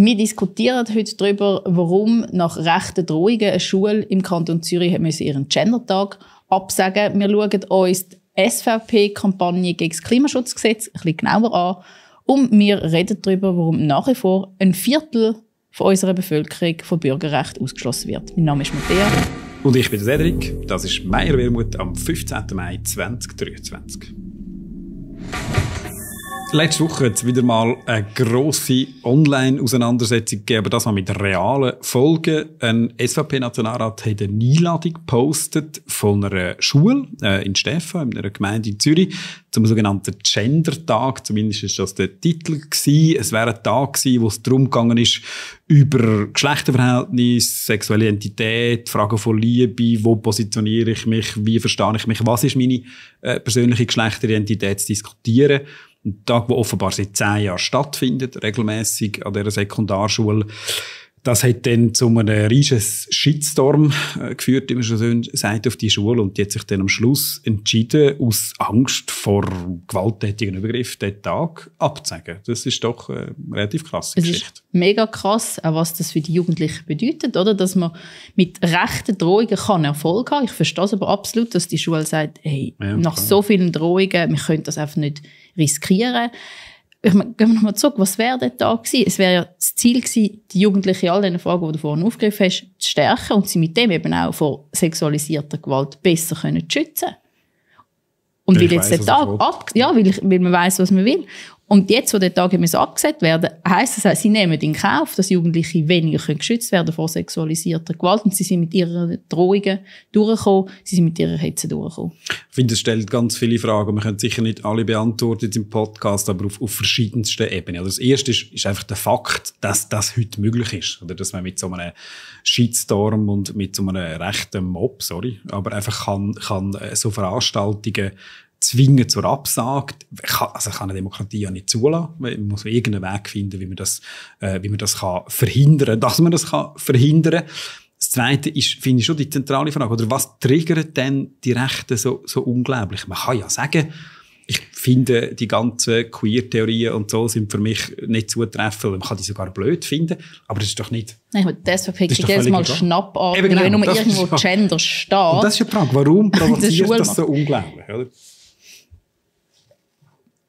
Wir diskutieren heute darüber, warum nach rechten Drohungen eine Schule im Kanton Zürich hat ihren Gendertag absagen Wir schauen uns die SVP-Kampagne gegen das Klimaschutzgesetz ein bisschen genauer an und wir reden darüber, warum nach wie vor ein Viertel von unserer Bevölkerung von Bürgerrecht ausgeschlossen wird. Mein Name ist Matthias. Und ich bin Cedric. Das ist Meier Wermut am 15. Mai 2023. Letzte Woche hat es wieder mal eine grosse Online-Auseinandersetzung gegeben, aber das mal mit realen Folgen. Ein SVP-Nationalrat hat eine Einladung gepostet von einer Schule äh, in Steffen, in einer Gemeinde in Zürich, zum sogenannten Gender-Tag. Zumindest ist das der Titel gewesen. Es wäre ein Tag gewesen, wo es darum gegangen ist, über Geschlechterverhältnisse, sexuelle Identität, Fragen von Liebe, wo positioniere ich mich, wie verstehe ich mich, was ist meine äh, persönliche Geschlechteridentität zu diskutieren ein Tag, der offenbar seit zehn Jahren stattfindet, regelmäßig an dieser Sekundarschule. Das hat dann zu einem riesigen Shitstorm äh, geführt, wie man schon sagt, auf die Schule. Und die hat sich dann am Schluss entschieden, aus Angst vor gewalttätigen Übergriffen den Tag abzusagen. Das ist doch eine äh, relativ krasse es Geschichte. mega krass, was das für die Jugendlichen bedeutet, oder? Dass man mit rechten Drohungen kann Erfolg haben Ich verstehe es aber absolut, dass die Schule sagt, hey, ja, nach so vielen Drohungen, wir können das einfach nicht riskieren. Ich meine, gehen wir nochmal zurück, was wäre denn da gewesen? Es wäre ja das Ziel gewesen, die Jugendlichen all diesen Fragen, die du vorhin aufgegriffen hast, zu stärken und sie mit dem eben auch vor sexualisierter Gewalt besser können schützen Und ich weil jetzt der Tag ab, ja, weil, ich, weil man weiß, was man will. Und jetzt, wo der Tag abgesetzt werden heisst das, sie nehmen in Kauf, dass Jugendliche weniger geschützt werden vor sexualisierter Gewalt. Und sie sind mit ihren Drohungen durchgekommen, sie sind mit ihrer Hetze durchgekommen. Ich finde, es stellt ganz viele Fragen. Wir können sicher nicht alle beantworten im Podcast, aber auf, auf verschiedensten Ebenen. Also das erste ist, ist, einfach der Fakt, dass das heute möglich ist. Oder dass man mit so einem Shitstorm und mit so einem rechten Mob, sorry, aber einfach kann, kann äh, so Veranstaltungen zwingen zur Absage. Kann, also kann eine Demokratie ja nicht zulassen. Man muss irgendeinen Weg finden, wie man das, äh, wie man das kann verhindern, dass man das kann verhindern. Das Zweite ist, finde ich schon die zentrale Frage, oder was triggert denn die Rechte so, so unglaublich? Man kann ja sagen, ich finde, die ganzen Queer-Theorien und so sind für mich nicht zutreffend. Man kann die sogar blöd finden, aber das ist doch nicht... Nein, aber das verpickt sich jedes Mal schnapp an, genau, wenn nur irgendwo Gender steht. Und das ist die Frage, warum provoziert das, das so unglaublich? Oder?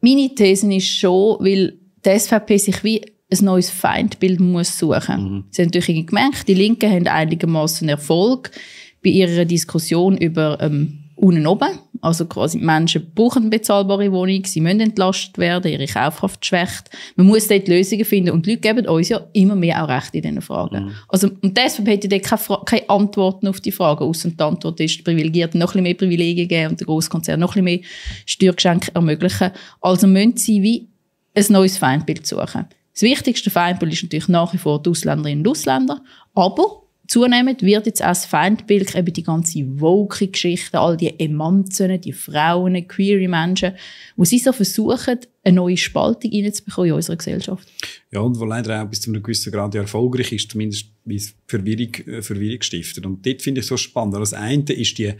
meine These ist schon, weil die SVP sich wie ein neues Feindbild muss suchen. Mhm. Sie haben natürlich gemerkt, die Linken haben einigermaßen Erfolg bei ihrer Diskussion über ähm, unten oben. Also quasi die Menschen brauchen eine bezahlbare Wohnung, sie müssen entlastet werden, ihre Kaufkraft schwächt. Man muss dort Lösungen finden und die Leute geben uns ja immer mehr auch Recht in diesen Fragen. Mhm. Also, und deshalb hätte ich keine, Fra keine Antworten auf die Fragen, außer die Antwort ist, die Privilegierten noch ein mehr Privilegien geben und den Großkonzern noch ein mehr Steuergeschenke ermöglichen. Also müssen sie wie ein neues Feindbild suchen. Das wichtigste Feindbild ist natürlich nach wie vor die Ausländerinnen und Ausländer, aber zunehmend wird jetzt auch das Feindbild, eben die ganze Woke-Geschichte, all die Emanzen, die Frauen, queere Menschen, wo sie so versuchen, eine neue Spaltung reinzubekommen in unserer Gesellschaft. Ja, und wo leider auch bis zu einem gewissen Grad erfolgreich ist, zumindest bis Verwirrung, äh, Verwirrung stiftet. Und dort finde ich es so spannend. Also das eine ist die,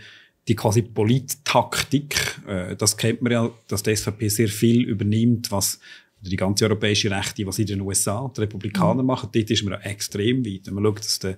die quasi Polittaktik. Äh, das kennt man ja, dass die SVP sehr viel übernimmt, was die ganze europäische Rechte, was in den USA die Republikaner mhm. machen, dort ist man ja extrem weit. Wenn man schaut, dass der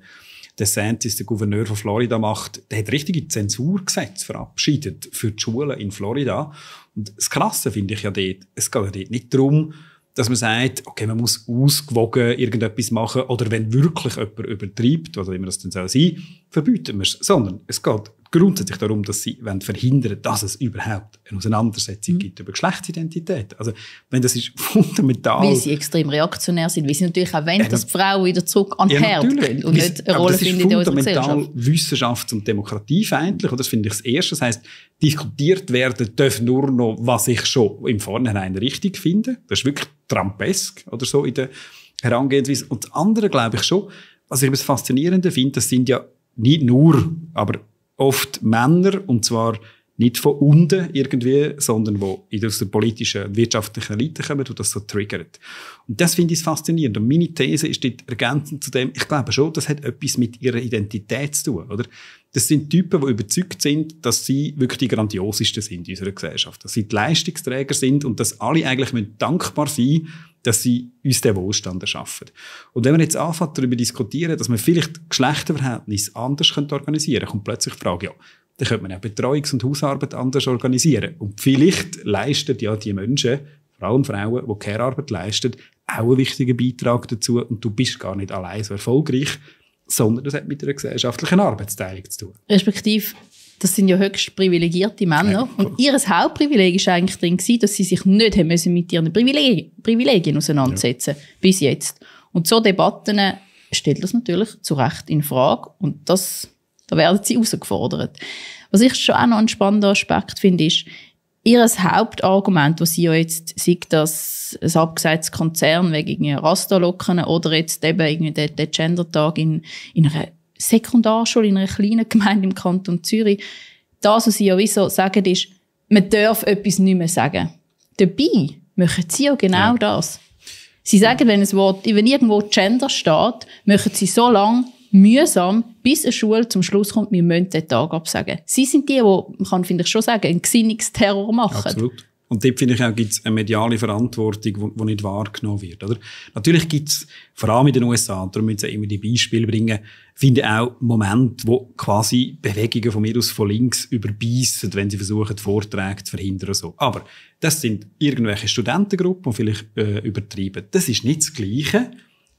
DeSantis, der Gouverneur von Florida, macht, der hat richtige Zensurgesetze verabschiedet für die Schulen in Florida. Und das Krasse finde ich ja dort, es geht ja dort nicht darum, dass man sagt, okay, man muss ausgewogen irgendetwas machen oder wenn wirklich jemand übertreibt, oder wie man das dann soll sein, verbieten wir es. Sondern es geht grundsätzlich darum, dass sie verhindern dass es überhaupt eine Auseinandersetzung mhm. gibt über Geschlechtsidentität. Also, wenn das ist fundamental. Weil sie extrem reaktionär sind, weil sie natürlich auch wollen, ja, dass Frauen wieder zurück an den Herd gehen und nicht eine Rolle finden in der Gesellschaft. Das ist fundamental Wissenschafts- und demokratiefeindlich und das finde ich das Erste. Das heisst, diskutiert werden darf nur noch, was ich schon im Vornherein richtig finde. Das ist wirklich trampesk oder so in der Herangehensweise. Und das andere glaube ich schon, was ich das Faszinierende finde, das sind ja nicht nur, aber oft Männer, und zwar nicht von unten irgendwie, sondern die aus der politischen, und wirtschaftlichen Elite kommen die das so triggert. Und das finde ich faszinierend. Und meine These ist dort ergänzend zu dem, ich glaube schon, das hat etwas mit ihrer Identität zu tun, oder? Das sind Typen, die überzeugt sind, dass sie wirklich die grandiosesten sind in unserer Gesellschaft, dass sie die Leistungsträger sind und dass alle eigentlich dankbar sein müssen, dass sie uns den Wohlstand erschaffen. Und wenn wir jetzt anfangen, darüber diskutieren, dass man vielleicht Geschlechterverhältnisse anders organisieren könnte, kommt plötzlich die Frage, ja, dann könnte man ja Betreuungs- und Hausarbeit anders organisieren. Und vielleicht leisten ja die Menschen, vor allem Frauen, die Care-Arbeit leisten, auch einen wichtigen Beitrag dazu. Und du bist gar nicht allein so erfolgreich, sondern das hat mit einer gesellschaftlichen Arbeitsteilung zu tun. Respektive das sind ja höchst privilegierte Männer. Ja. Und ihr Hauptprivileg war eigentlich drin gewesen, dass sie sich nicht haben müssen mit ihren Privilegien, Privilegien auseinandersetzen ja. bis jetzt. Und so Debatten äh, stellt das natürlich zu Recht in Frage und das, da werden sie herausgefordert. Was ich schon auch noch einen spannenden Aspekt finde, ist, Ihr Hauptargument, das sie ja jetzt, sagt, dass ein abgesagtes Konzern wegen Rasta-Locken oder jetzt eben irgendwie der, der Gender-Tag in, in einer Sekundarschule in einer kleinen Gemeinde im Kanton Zürich, das, was sie ja wieso sagen, ist, man darf etwas nicht mehr sagen. Dabei machen sie ja genau ja. das. Sie sagen, wenn, ein Wort, wenn irgendwo Gender steht, machen sie so lang mühsam, bis eine Schule zum Schluss kommt, wir müssen den Tag absagen. Sie sind die, die, man kann, finde ich schon sagen, einen Gesinnungsterror machen. Absolut. Und dort finde ich auch, gibt es eine mediale Verantwortung, die nicht wahrgenommen wird. Oder? Natürlich gibt es, vor allem in den USA, darum müssen wir immer die Beispiele bringen, finde auch Momente, wo quasi Bewegungen von mir aus von links überbeissen, wenn sie versuchen, Vorträge zu verhindern. so. Aber das sind irgendwelche Studentengruppen, die vielleicht äh, übertreiben. Das ist nicht das Gleiche,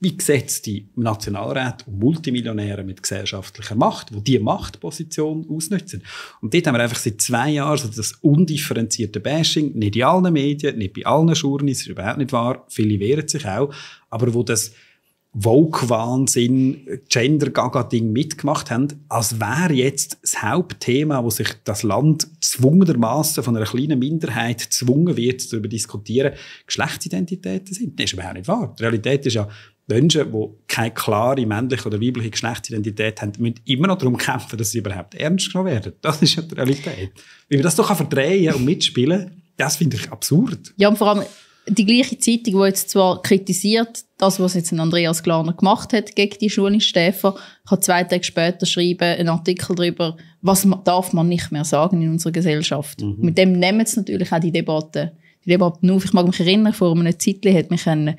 wie gesetzte Nationalräte und Multimillionäre mit gesellschaftlicher Macht, die diese Machtposition ausnutzen. Und dort haben wir einfach seit zwei Jahren so das undifferenzierte Bashing, nicht in allen Medien, nicht bei allen Schuren, ist überhaupt nicht wahr, viele wehren sich auch, aber wo das Vogue-Wahnsinn, Gender-Gaga-Ding mitgemacht haben, als wäre jetzt das Hauptthema, wo sich das Land zwungenermaßen von einer kleinen Minderheit zwungen wird, darüber zu diskutieren, Geschlechtsidentitäten sind. Das ist überhaupt nicht wahr. Die Realität ist ja, Menschen, die keine klare männliche oder weibliche Geschlechtsidentität haben, müssen immer noch darum kämpfen, dass sie überhaupt ernst genommen werden. Das ist ja die Realität. Wie man das doch verdrehen und mitspielen das finde ich absurd. Ja, und vor allem die gleiche Zeitung, die jetzt zwar kritisiert, das, was jetzt Andreas Glarner gemacht hat gegen die Schule Schäfer, kann zwei Tage später schreiben, einen Artikel darüber, was darf man nicht mehr sagen in unserer Gesellschaft. Mhm. Mit dem nehmen sie natürlich auch die Debatte. Die Debatte auf. Ich mag mich erinnern, vor einem Zeitchen hat mich ein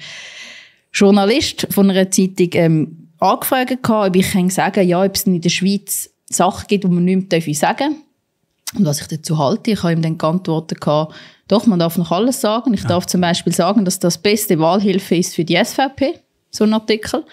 Journalist von einer Zeitung ähm, angefragt, ob ich sagen ja, ob es in der Schweiz Sachen gibt, die man nicht mehr sagen darf. Und was ich dazu halte, ich habe ihm dann geantwortet, doch, man darf noch alles sagen. Ich ja. darf zum Beispiel sagen, dass das beste Wahlhilfe ist für die SVP, so ein Artikel.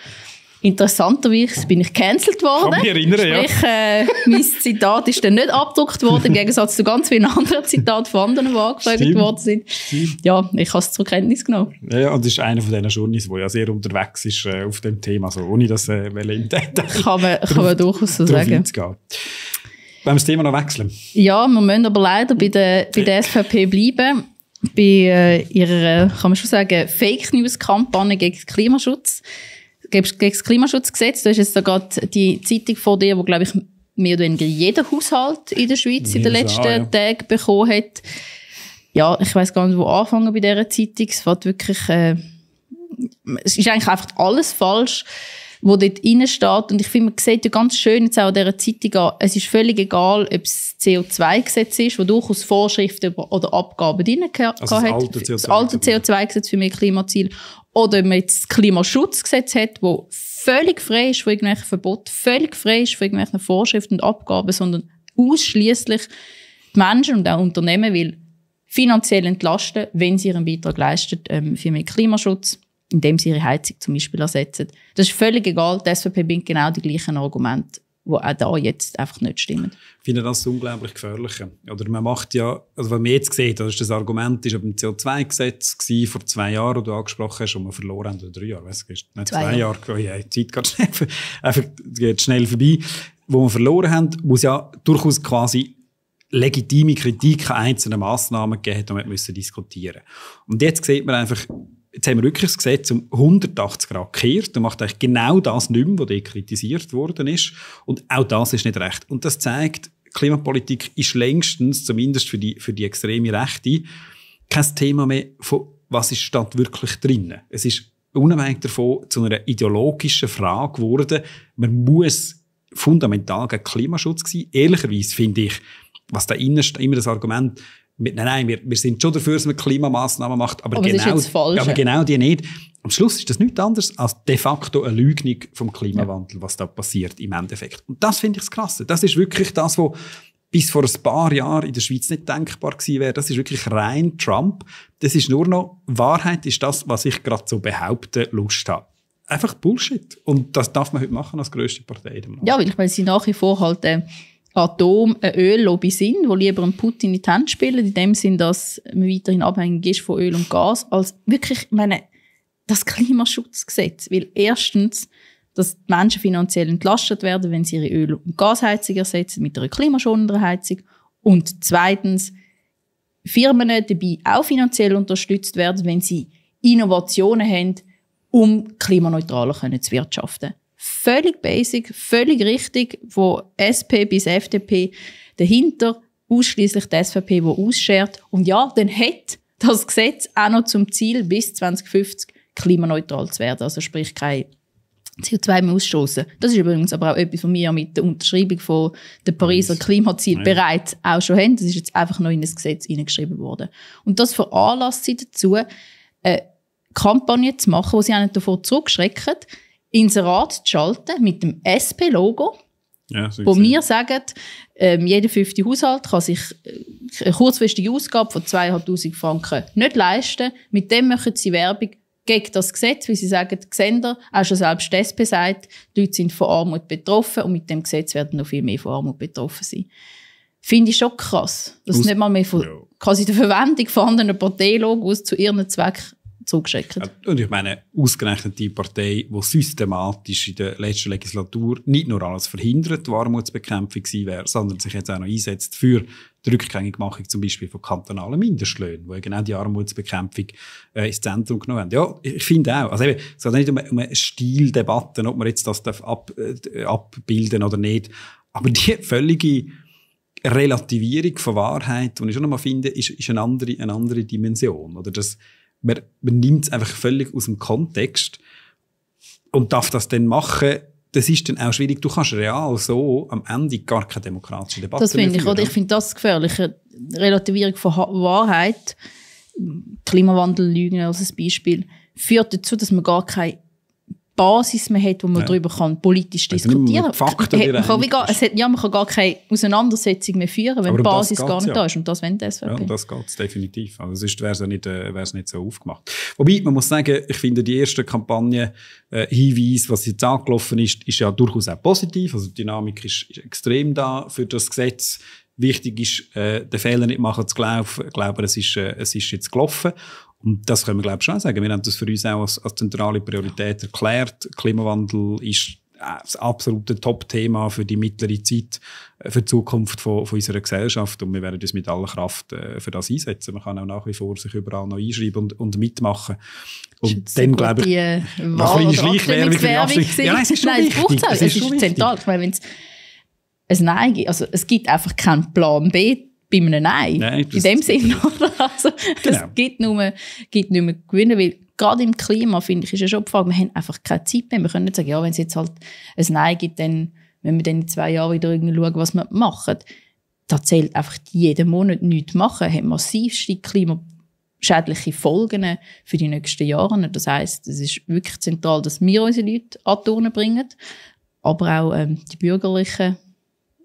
Interessanterweise bin ich gecancelt worden. Ich erinnere, Sprich, ja. Äh, mein Zitat ist dann nicht abgedruckt worden, im Gegensatz zu ganz vielen anderen Zitaten von anderen, die angefragt Stimmt. worden sind. Stimmt. Ja, ich habe es zur Kenntnis genommen. Ja, und das ist einer von diesen Journeys, der ja sehr unterwegs ist äh, auf dem Thema, also ohne dass äh, man im Detail kann man, kann man durchaus so sagen. Einzugehen. Wollen wir das Thema noch wechseln? Ja, wir müssen aber leider bei der, bei der SVP bleiben bei äh, ihrer, kann man schon sagen, Fake News Kampagne gegen Klimaschutz gegen das Klimaschutzgesetz. Du hast jetzt sogar die Zeitung vor dir, wo glaube ich mehr oder weniger jeder Haushalt in der Schweiz in den letzten ja. Tagen bekommen hat. Ja, ich weiß gar nicht, wo anfangen bei dieser Zeitung. Es war wirklich, äh, es ist eigentlich einfach alles falsch wo dort drin steht. Und ich finde, man sieht ja ganz schön jetzt auch an dieser Zeitung, es ist völlig egal, ob es CO2-Gesetz ist, wo durchaus Vorschriften oder Abgaben drin also hat. Das alte CO2-Gesetz CO2 für mehr Klimaziel. Oder man jetzt das Klimaschutzgesetz hat, wo völlig frei ist von irgendwelchen Verboten, völlig frei ist von irgendwelchen Vorschriften und Abgaben, sondern ausschließlich die Menschen und auch Unternehmen will finanziell entlasten, wenn sie ihren Beitrag leisten ähm, für mehr Klimaschutz indem sie ihre Heizung zum Beispiel ersetzen. Das ist völlig egal. Die SVP bringt genau die gleichen Argumente, die auch da jetzt einfach nicht stimmen. Ich finde das unglaublich gefährlich. Oder man macht ja, also was man jetzt sieht, das, ist das Argument war beim CO2-Gesetz vor zwei Jahren, wo du angesprochen hast, und wir verloren haben, oder drei Jahre, weißt du, nicht zwei, zwei Jahre, Jahre. Oh, ja, die Zeit geht schnell, einfach, geht schnell vorbei, wo wir verloren haben, wo es ja durchaus quasi legitime Kritik an einzelnen Massnahmen gegeben hat, und wir müssen diskutieren. Und jetzt sieht man einfach, jetzt haben wir wirklich das Gesetz um 180 Grad gekehrt und macht eigentlich genau das nicht mehr, was dort kritisiert worden ist. Und auch das ist nicht recht. Und das zeigt, Klimapolitik ist längstens, zumindest für die, für die extreme Rechte, kein Thema mehr von, was ist statt wirklich drinnen. Es ist unabhängig davon zu einer ideologischen Frage geworden, man muss fundamental gegen Klimaschutz sein. Ehrlicherweise finde ich, was da innen immer das Argument, Nein, nein, wir, wir sind schon dafür, dass man Klimamaßnahmen macht, aber, aber genau, aber genau die nicht. Am Schluss ist das nichts anderes als de facto eine Lügnung vom Klimawandel, ja. was da passiert im Endeffekt. Und das finde ich das Krasse. Das ist wirklich das, was bis vor ein paar Jahren in der Schweiz nicht denkbar gewesen wäre. Das ist wirklich rein Trump. Das ist nur noch, Wahrheit ist das, was ich gerade so behaupte, Lust habe einfach Bullshit. Und das darf man heute machen als grösste Partei. Ja, weil ich meine, sie nach wie vor halt äh, Atom, eine Öllobby sind, die lieber einen Putin in die Hände spielen, in dem Sinn, dass man weiterhin abhängig ist von Öl und Gas, als wirklich, ich meine, das Klimaschutzgesetz. Weil erstens, dass die Menschen finanziell entlastet werden, wenn sie ihre Öl- und Gasheizung ersetzen mit einer klimaschonenden Heizung. Und zweitens, Firmen dabei auch finanziell unterstützt werden, wenn sie Innovationen haben, um klimaneutraler zu wirtschaften. Völlig basic, völlig richtig, wo SP bis FDP dahinter, ausschließlich die SVP, wo ausschert. Und ja, dann hat das Gesetz auch noch zum Ziel, bis 2050 klimaneutral zu werden. Also sprich, kein CO2 mehr ausstoßen. Das ist übrigens aber auch etwas, was wir mit der Unterschreibung von der Pariser Klimaziel ja. bereits auch schon haben. Das ist jetzt einfach noch in das Gesetz hineingeschrieben worden. Und das veranlasst sie dazu, eine Kampagne zu machen, wo sie auch nicht davor zurückschrecken, Inserat zu schalten mit dem SP-Logo, ja, wo wir sagen, ähm, jeder fünfte Haushalt kann sich äh, eine kurzfristige Ausgabe von 2'500 Franken nicht leisten. Mit dem machen sie Werbung gegen das Gesetz, wie sie sagen, die Sender, auch schon selbst die SP sagt, die Leute sind von Armut betroffen und mit dem Gesetz werden noch viel mehr von Armut betroffen sein. Finde ich schon krass, dass Aus, nicht mal mehr von, ja. quasi der Verwendung von anderen Parteilogos zu ihren Zwecken zugeschickt. Und ich meine, ausgerechnet die Partei, die systematisch in der letzten Legislatur nicht nur alles verhindert, die Armutsbekämpfung wäre, sondern sich jetzt auch noch einsetzt für die Rückgängigmachung zum Beispiel von kantonalen Mindestlöhnen, wo genau die Armutsbekämpfung äh, ins Zentrum genommen haben. Ja, ich finde auch. Also eben, es geht nicht um, um eine Stildebatte, ob man jetzt das darf ab, äh, abbilden oder nicht. Aber die völlige Relativierung von Wahrheit, die ich schon mal finde, ist, ist eine, andere, eine andere Dimension. Oder das, man, man nimmt es einfach völlig aus dem Kontext und darf das dann machen, das ist dann auch schwierig. Du kannst real so am Ende gar keine demokratische Debatte Das finde ich, oder? Ich finde das gefährlicher. Relativierung von ha Wahrheit, Klimawandellügen als Beispiel, führt dazu, dass man gar keine Basis man hat, wo man ja. darüber kann politisch diskutieren kann. Äh, man kann gar, es hat, ja, man kann gar keine Auseinandersetzung mehr führen, wenn die Basis gar nicht ja. da ist. Und das wenn das SVP. Ja, das geht es definitiv. Also sonst wäre es nicht, äh, nicht so aufgemacht. Wobei, man muss sagen, ich finde die erste Kampagne, äh, Hinweis, was jetzt angelaufen ist, ist ja durchaus auch positiv. Also die Dynamik ist, ist extrem da für das Gesetz wichtig ist, äh, den Fehler nicht machen zu glauben, glauben es, ist, äh, es ist jetzt gelaufen. Und das können wir, glaube ich, schon sagen. Wir haben das für uns auch als, als zentrale Priorität erklärt. Klimawandel ist äh, das absolute Top-Thema für die mittlere Zeit, äh, für die Zukunft von, von, unserer Gesellschaft. Und wir werden uns mit aller Kraft äh, für das einsetzen. Man kann auch nach wie vor sich überall noch einschreiben und, und mitmachen. Und dann, glaube ich, äh, noch äh, Wahl Schleichwerbung für die Ja, es ist schon nein, wichtig. Es, ist, zentral. Ich meine, wenn es, es, nein, also, es gibt einfach keinen Plan B bei einem Nein. Nein in dem Sinne. also, das genau. gibt, nur, gibt nicht mehr gewinnen, weil gerade im Klima, finde ich, ist ja schon die Frage, wir haben einfach keine Zeit mehr. Wir können nicht sagen, ja, wenn es jetzt halt ein Nein gibt, dann wenn wir dann in zwei Jahren wieder irgendwie schauen, was wir machen. Da zählt einfach jeden Monat nichts machen, hat massivste klimaschädliche Folgen für die nächsten Jahre. Das heisst, es ist wirklich zentral, dass wir unsere Leute an die Urne bringen, aber auch ähm, die Bürgerlichen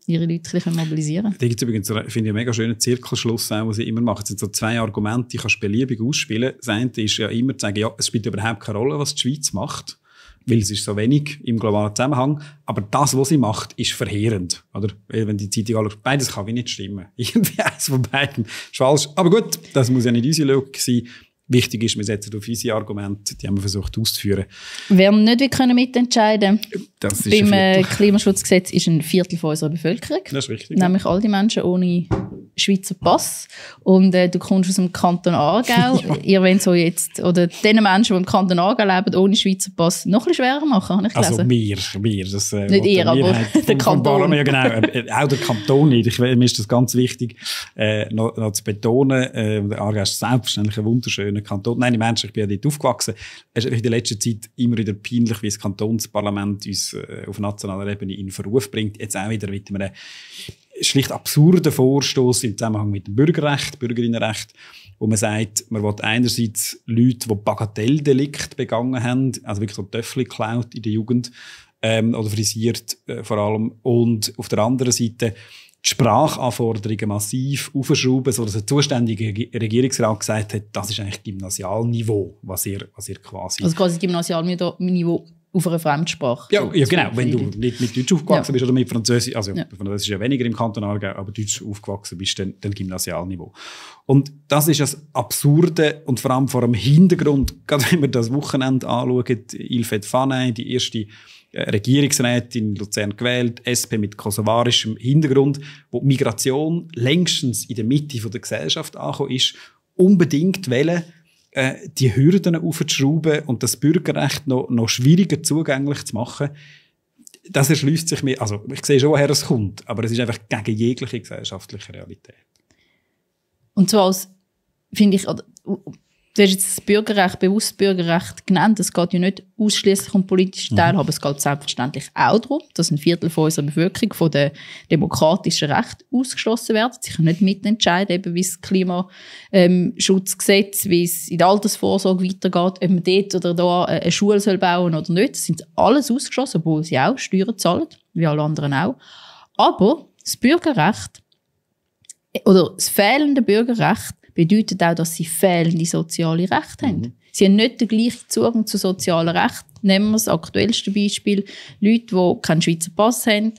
ihre Leute ein mobilisieren können. Da gibt übrigens, finde ich, einen mega schönen Zirkelschluss, den sie immer machen. Es sind so zwei Argumente, die kannst du beliebig ausspielen. Das eine ist ja immer zu sagen, ja, es spielt überhaupt keine Rolle, was die Schweiz macht, weil es ist so wenig im globalen Zusammenhang. Aber das, was sie macht, ist verheerend. Oder? wenn die Zeitung alle, beides kann wie nicht stimmen. Irgendwie eins von beiden ist falsch. Aber gut, das muss ja nicht unsere Logik sein. Wichtig ist, wir setzen auf unsere Argumente, die haben wir versucht auszuführen. Wer nicht können mitentscheiden das beim äh, Klimaschutzgesetz ist ein Viertel von unserer Bevölkerung. Das ist richtig. Nämlich ja. all die Menschen ohne Schweizer Pass. Und äh, du kommst aus dem Kanton Aargau. ja. Ihr wollt so jetzt, oder den Menschen, die im Kanton Aargau leben, ohne Schweizer Pass, noch ein schwerer machen, habe ich gelesen. Also wir, wir. Das, äh, nicht ihr, aber der Kanton. ja, genau. Ähm, äh, auch der Kanton nicht. Ich, mir ist das ganz wichtig, äh, noch, noch zu betonen. der Aargau ist selbstverständlich ein wunderschöner einem Kanton. Nein, ich meine, ich bin ja dort aufgewachsen. Es ist in der letzten Zeit immer wieder peinlich, wie das Kantonsparlament uns äh, auf nationaler Ebene in Verruf bringt. Jetzt auch wieder mit einem schlicht absurden Vorstoß im Zusammenhang mit dem Bürgerrecht, Bürgerinnenrecht, wo man sagt, man will einerseits Leute, die Bagatelldelikt begangen haben, also wirklich so Töffel geklaut in der Jugend ähm, oder frisiert äh, vor allem, und auf der anderen Seite die Sprachanforderungen massiv aufschrauben, sodass der zuständige Regierungsrat gesagt hat, das ist eigentlich Gymnasialniveau, was ihr, was ihr quasi... Also quasi Gymnasialniveau auf einer Fremdsprache. Ja, ja genau. Wenn du nicht mit Deutsch aufgewachsen ja. bist oder mit Französisch, also ja. ist ja weniger im Kanton Aargau, aber Deutsch aufgewachsen bist, dann, dann Gymnasialniveau. Und das ist das Absurde und vor allem vor dem Hintergrund, gerade wenn wir das Wochenende anschauen, Ilfet Fanay, die erste Regierungsrätin in Luzern gewählt, SP mit kosovarischem Hintergrund, wo Migration längstens in der Mitte der Gesellschaft angekommen ist, unbedingt wählen, äh, die Hürden aufzuschrauben und das Bürgerrecht noch, noch schwieriger zugänglich zu machen, das erschließt sich mir, also ich sehe schon, woher es kommt, aber es ist einfach gegen jegliche gesellschaftliche Realität. Und so als, finde ich, du hast jetzt das Bürgerrecht, bewusst Bürgerrecht genannt. Es geht ja nicht ausschließlich um politische mhm. Teilhabe. Mhm. Es geht selbstverständlich auch darum, dass ein Viertel von unserer Bevölkerung von den demokratischen Recht ausgeschlossen wird. Sie können nicht mitentscheiden, eben wie das Klimaschutzgesetz, wie es in der Altersvorsorge weitergeht, ob man dort oder da eine Schule soll bauen oder nicht. Das sind alles ausgeschlossen, obwohl sie auch Steuern zahlen, wie alle anderen auch. Aber das Bürgerrecht oder das fehlende Bürgerrecht bedeutet auch, dass sie fehlende soziale Rechte haben. Mhm. Sie haben nicht den gleichen Zugang zu sozialen Rechten. Nehmen wir das aktuellste Beispiel. Leute, die keinen Schweizer Pass haben,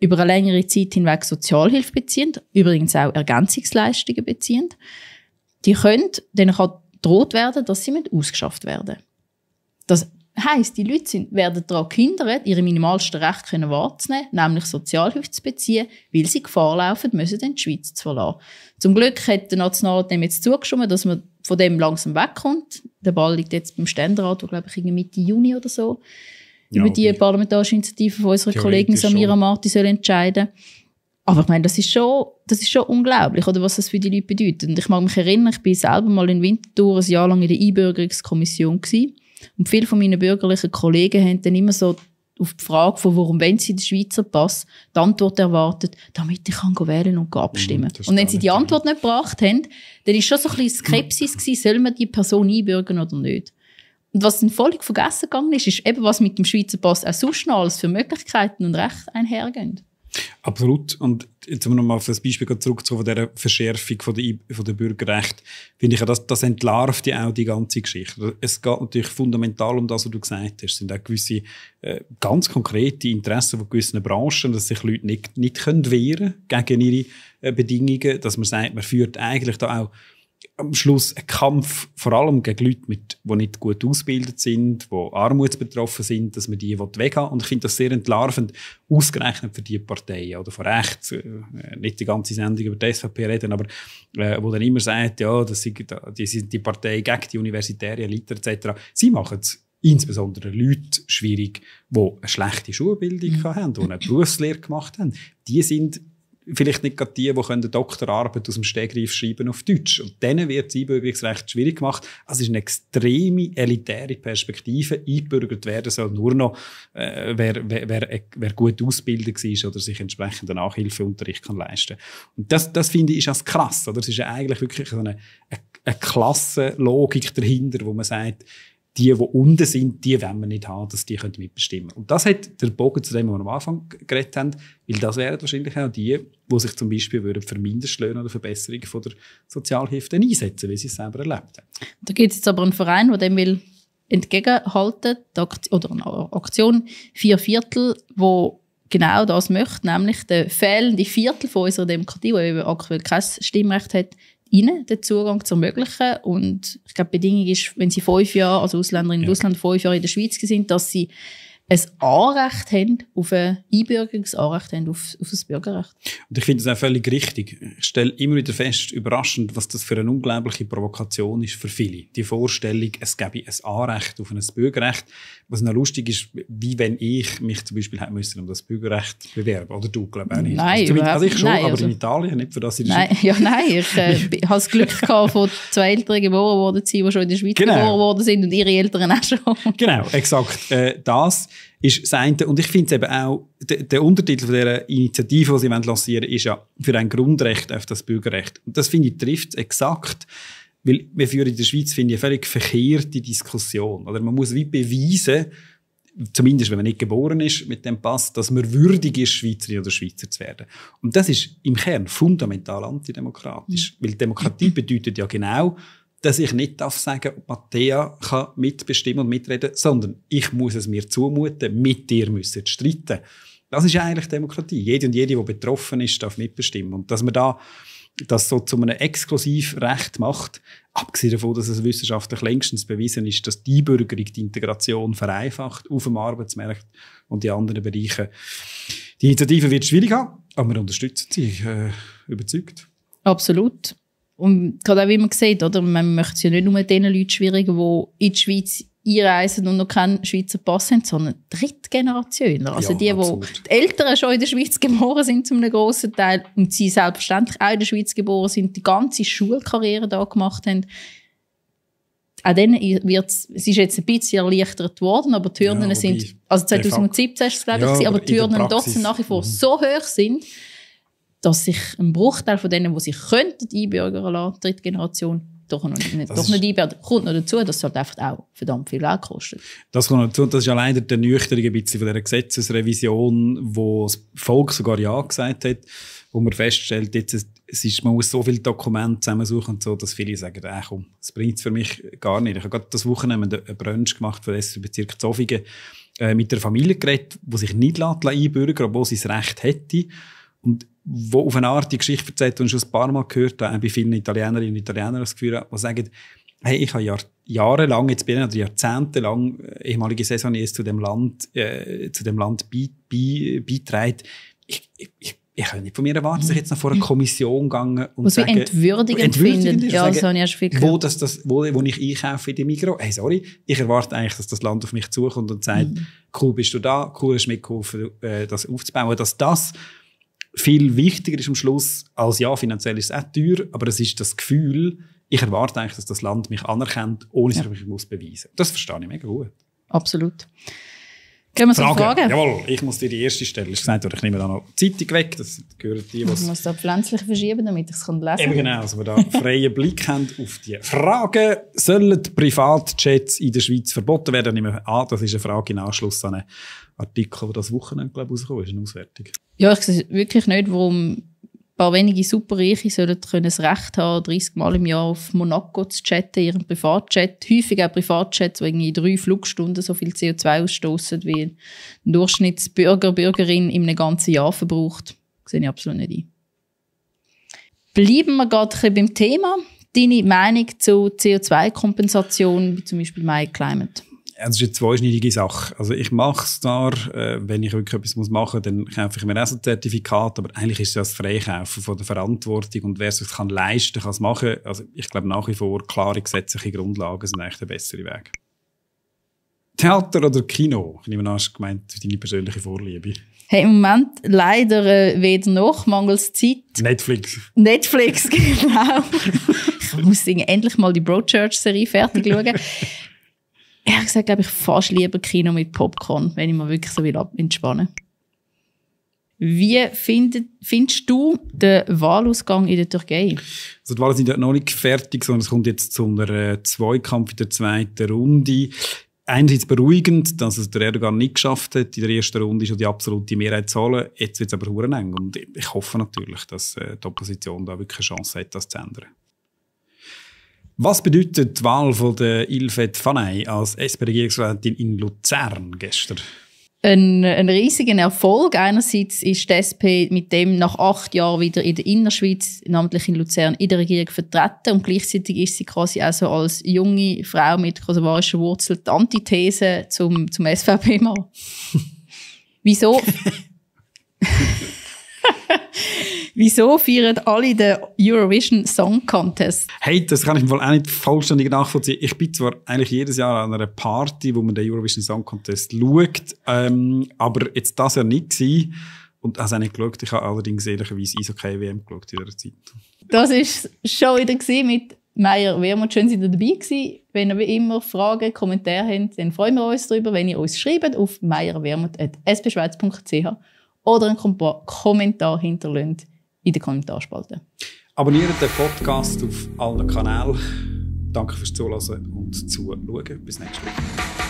über eine längere Zeit hinweg Sozialhilfe beziehen, übrigens auch Ergänzungsleistungen beziehen, die können, denen kann droht werden, dass sie mit ausgeschafft werden. Das heisst, die Leute sind, werden daran gehindert, ihre minimalsten Rechte wahrzunehmen, nämlich Sozialhilfe zu beziehen, weil sie Gefahr laufen, müssen dann die Schweiz zu verlassen. Zum Glück hat der Nationalrat dem jetzt zugeschoben, dass man von dem langsam wegkommt. Der Ball liegt jetzt beim Ständerat, der, glaube ich, Mitte Juni oder so ja, über die parlamentarische Initiative von unserer Kollegin Samira schon. Marti soll entscheiden aber ich meine, das ist schon, das ist schon unglaublich, oder was das für die Leute bedeutet. Und ich mag mich erinnern, ich bin selber mal in Winterthur ein Jahr lang in der Einbürgerungskommission gewesen. Und viele von meinen bürgerlichen Kollegen haben dann immer so auf die Frage, von warum wollen sie den Schweizer Pass, die Antwort erwartet, damit ich kann wählen und abstimmen kann. Mhm, und wenn sie die Antwort nicht gebracht haben, dann war schon so ein bisschen Skepsis gewesen, soll man die Person einbürgen oder nicht. Und was dann völlig vergessen gegangen ist, ist eben, was mit dem Schweizer Pass auch sonst noch alles für Möglichkeiten und Rechte einhergeht. Absolut. Und jetzt um nochmal auf das Beispiel zurückzukommen, von dieser Verschärfung von der, von der Bürgerrechte, finde ich ja, das, das entlarvt ja auch die ganze Geschichte. Es geht natürlich fundamental um das, was du gesagt hast. Es sind auch gewisse äh, ganz konkrete Interessen von gewissen Branchen, dass sich Leute nicht, nicht können wehren gegen ihre äh, Bedingungen, dass man sagt, man führt eigentlich da auch am Schluss ein Kampf, vor allem gegen Leute, mit, die nicht gut ausgebildet sind, die armutsbetroffen sind, dass man die hat. Und ich finde das sehr entlarvend, ausgerechnet für die Parteien oder von rechts, äh, nicht die ganze Sendung über die SVP reden, aber äh, wo dann immer sagt, ja, das sind die, sind die Partei gegen die universitäre Elite etc. Sie machen es insbesondere Leute schwierig, die eine schlechte Schulbildung mhm. haben, die eine Berufslehre gemacht haben. Die sind vielleicht nicht gerade die, die eine Doktorarbeit aus dem Stegreif schreiben auf Deutsch. Und denen wird es übrigens recht schwierig gemacht. Also es ist eine extreme elitäre Perspektive. Einbürgert werden soll nur noch, äh, wer, wer, wer, wer gut ausgebildet war oder sich entsprechenden Nachhilfeunterricht kann leisten Und das, das finde ich ist als krass. Oder? Es ist ja eigentlich wirklich so eine, eine, eine Klassenlogik dahinter, wo man sagt, die, die unten sind, die wollen wir nicht haben, dass die mitbestimmen können. Und das hat der Bogen zu dem, was wir am Anfang geredet haben, weil das wären wahrscheinlich auch die, die sich zum Beispiel würden für Mindestlöhne oder Verbesserungen der Sozialhilfe einsetzen, wie sie es selber erlebt haben. Da gibt es jetzt aber einen Verein, der dem will entgegenhalten, oder eine Aktion «Vier Viertel», wo genau das möchte, nämlich der fehlende Viertel von unserer Demokratie, die aktuell kein Stimmrecht hat, ihnen den Zugang zu ermöglichen. Und ich glaube, die Bedingung ist, wenn sie fünf Jahre, also Ausländerinnen und ja. Ausländer fünf Jahre in der Schweiz sind, dass sie ein Anrecht haben auf ein Einbürgerungsanrecht haben, auf, auf ein Bürgerrecht. Und ich finde das auch völlig richtig. Ich stelle immer wieder fest, überraschend, was das für eine unglaubliche Provokation ist für viele. Die Vorstellung, es gäbe ein Anrecht auf ein Bürgerrecht, was noch lustig ist, wie wenn ich mich zum Beispiel hätte müssen um das Bürgerrecht bewerben. Oder du, glaube ich, auch nicht. Nein, also, also ich schon, nein, aber also in Italien nicht, für das in der nein, Ja, nein, ich äh, habe das Glück gehabt, von zwei Eltern geboren worden zu sein, die schon in der Schweiz genau. geboren worden sind und ihre Eltern auch schon. Genau, exakt. Äh, das ist das eine. Und ich finde es eben auch, der, Untertitel dieser Initiative, die sie lancieren wollen, ist ja für ein Grundrecht auf das Bürgerrecht. Und das finde ich trifft exakt. Weil wir führen in der Schweiz, finde ich, eine völlig verkehrte Diskussion. Oder man muss wie beweisen, zumindest wenn man nicht geboren ist mit dem Pass, dass man würdig ist, Schweizerin oder Schweizer zu werden. Und das ist im Kern fundamental antidemokratisch. Mhm. Weil Demokratie bedeutet ja genau, dass ich nicht darf sagen, ob Matthäa kann mitbestimmen und mitreden, sondern ich muss es mir zumuten, mit dir müssen streiten. Das ist eigentlich Demokratie. Jede und jede, die betroffen ist, darf mitbestimmen. Und dass man da das so zu einem Exklusivrecht macht, abgesehen davon, dass es wissenschaftlich längstens bewiesen ist, dass die Bürgerung die Integration vereinfacht auf dem Arbeitsmarkt und die anderen Bereiche. Die Initiative wird schwierig haben, aber wir unterstützen sie, äh, überzeugt. Absolut. Und gerade auch, wie man sieht, oder? Man möchte es ja nicht nur den Leuten schwieriger, die in die Schweiz einreisen und noch keinen Schweizer Pass haben, sondern Drittgenerationen. Also ja, die, wo die Eltern schon in der Schweiz geboren sind, zum einem grossen Teil, und sie selbstverständlich auch in der Schweiz geboren sind, die ganze Schulkarriere da gemacht haben. Auch denen wird es ist jetzt ein bisschen erleichtert worden, aber die Hürden ja, sind, also 2017 ist es glaube ich, ja, aber, aber die Hürden trotzdem nach wie vor mhm. so hoch sind, dass sich ein Bruchteil von denen, die sich könnten einbürgern lassen, Drittgeneration, doch noch nicht, das doch nicht einbürgern. Kommt noch dazu, dass es halt einfach auch verdammt viel Geld kostet. Das kommt noch dazu. Und Das ist ja leider der Nüchterung ein bisschen von dieser Gesetzesrevision, wo das Volk sogar Ja gesagt hat, wo man feststellt, jetzt es ist, man muss so viele Dokumente zusammensuchen und so, dass viele sagen, äh, komm, das bringt es für mich gar nicht. Ich habe gerade das Wochenende einen Brunch gemacht für den Bezirk Zofingen äh, mit der Familie geredet, die sich nicht einbürgern lässt, obwohl sie das Recht hätte. Und wo auf eine Art die Geschichte erzählt, die ich schon ein paar Mal gehört habe, bei vielen Italienerinnen und Italienern das Gefühl, die sagen, hey, ich habe Jahr, jahrelang, jetzt bin ich also jahrzehntelang äh, ehemalige Saisoniers zu dem Land, äh, zu dem Land be, beitragen. Ich, ich, ich kann nicht von mir erwarten, dass ich jetzt noch vor eine Kommission gehe und Was sage, wir entwürdigend, entwürdigend finden. Ja, sagen, so wo, das, das, wo, wo ich einkaufe in die Migro. Hey, sorry, ich erwarte eigentlich, dass das Land auf mich zukommt und sagt, mhm. cool bist du da, cool hast du mitgeholfen, äh, das aufzubauen. Dass das viel wichtiger ist am Schluss als ja, finanziell ist es auch teuer, aber es ist das Gefühl, ich erwarte eigentlich, dass das Land mich anerkennt, ohne dass ja. ich mich beweisen muss. Das verstehe ich mega gut. Absolut. Gehen wir zur Fragen? Jawohl, ich muss dir die erste stellen. Ist gesagt, ich nehme da noch die Zeitung weg. Das gehören die, was... Ich muss da pflanzlich verschieben, damit ich es lesen kann. Eben genau, dass wir da freien Blick haben auf die Fragen. Sollen Privatchats in der Schweiz verboten werden? Nehmen wir an, das ist eine Frage im Anschluss an einen Artikel, der das Wochenende, glaube ich, rausgekommen ist, eine Auswertung. Ja, ich sehe wirklich nicht, warum paar wenige Superreiche sollen können das Recht haben, 30 Mal im Jahr auf Monaco zu chatten, ihren Privatchat. Häufig auch Privatchats, die in drei Flugstunden so viel CO2 ausstoßen, wie ein Durchschnittsbürger, Bürgerin im ganzen Jahr verbraucht. Das sehe ich absolut nicht ein. Bleiben wir gerade ein beim Thema. Deine Meinung zu CO2-Kompensation, wie zum Beispiel MyClimate? Also, es ist eine zweischneidige Sache. Also ich mache es da, äh, wenn ich wirklich etwas muss machen muss, dann kaufe ich mir auch so ein Zertifikat, aber eigentlich ist es das Freikaufen von der Verantwortung und wer es sich kann leisten kann, es machen. Also ich glaube nach wie vor, klare gesetzliche Grundlagen sind eigentlich der bessere Weg. Theater oder Kino? Ich nehme an, hast gemeint, deine persönliche Vorliebe. Hey, im Moment leider äh, weder noch, mangels Zeit. Netflix. Netflix, genau. ich muss endlich mal die Broadchurch-Serie fertig schauen ehrlich gesagt, glaube ich, fast lieber Kino mit Popcorn, wenn ich mal wirklich so will entspannen Wie findet, findest du den Wahlausgang in der Türkei? Also die Wahlen sind ja noch nicht fertig, sondern es kommt jetzt zu einem äh, Zweikampf in der zweiten Runde einerseits beruhigend, dass es der Erdogan nicht geschafft hat. In der ersten Runde schon die absolute Mehrheit zahlen. Jetzt wird es aber eng. Und ich hoffe natürlich, dass äh, die Opposition da wirklich eine Chance hat, das zu ändern. Was bedeutet die Wahl von der Ilvet Fanei als SP-Regierungsrätin in Luzern gestern? Ein, ein riesiger Erfolg. Einerseits ist die SP mit dem nach acht Jahren wieder in der Innerschweiz, namentlich in Luzern, in der Regierung vertreten und gleichzeitig ist sie quasi also als junge Frau mit kosovarischer Wurzel die Antithese zum, zum SVP-Mann. Wieso? Wieso feiern alle den Eurovision Song Contest? Hey, das kann ich mir wohl auch nicht vollständig nachvollziehen. Ich bin zwar eigentlich jedes Jahr an einer Party, wo man den Eurovision Song Contest schaut, ähm, aber jetzt das ja nicht gewesen. Und habe es nicht geschaut. Ich habe allerdings ehrlicherweise Eishockey WM geschaut in dieser Zeit. Das war schon wieder mit Meier Wermut. Schön, dass ihr dabei gewesen. Wenn ihr wie immer Fragen, Kommentare habt, dann freuen wir uns darüber, wenn ihr uns schreibt auf meierwermut.sbschweiz.ch oder einen Kom Kommentar hinterlässt in der Kommentarspalte. Abonniert den Podcast auf allen Kanälen. Danke fürs Zuhören und Zuschauen. Bis nächstes Mal.